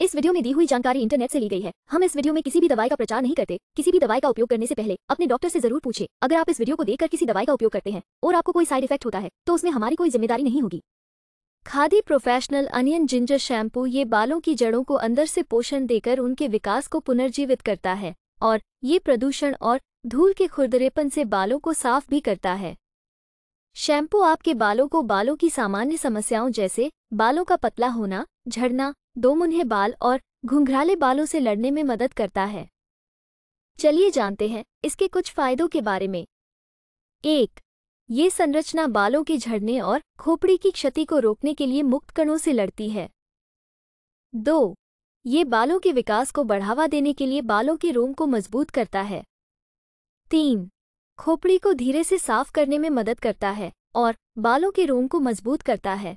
इस वीडियो में दी हुई जानकारी इंटरनेट से ली गई है हम इस वीडियो में किसी भी दवाई का प्रचार नहीं करते किसी भी दवाई का उपयोग करने से पहले अपने डॉक्टर से जरूर पूछे अगर आप इस वीडियो को देखकर किसी दवाई का उपयोग करते हैं और आपको कोई साइड इफेक्ट होता है तो उसमें हमारी कोई जिम्मेदारी नहीं होगी Khadi professional onion ginger shampoo ये बालों की जड़ों को अंदर से पोषण देकर उनके विकास को पुनर्जीवित करता है और ये प्रदूषण और धूल के खुरदरेपन से बालों को साफ भी करता है शैम्पू आपके बालों को बालों की सामान्य समस्याओं जैसे बालों का पतला होना झड़ना दो मुन्हे बाल और घुंघराले बालों से लड़ने में मदद करता है चलिए जानते हैं इसके कुछ फायदों के बारे में एक ये संरचना बालों के झड़ने और खोपड़ी की क्षति को रोकने के लिए मुक्त कणों से लड़ती है दो ये बालों के विकास को बढ़ावा देने के लिए बालों के रोम को मजबूत करता है तीन खोपड़ी को धीरे से साफ करने में मदद करता है और बालों के रोम को मजबूत करता है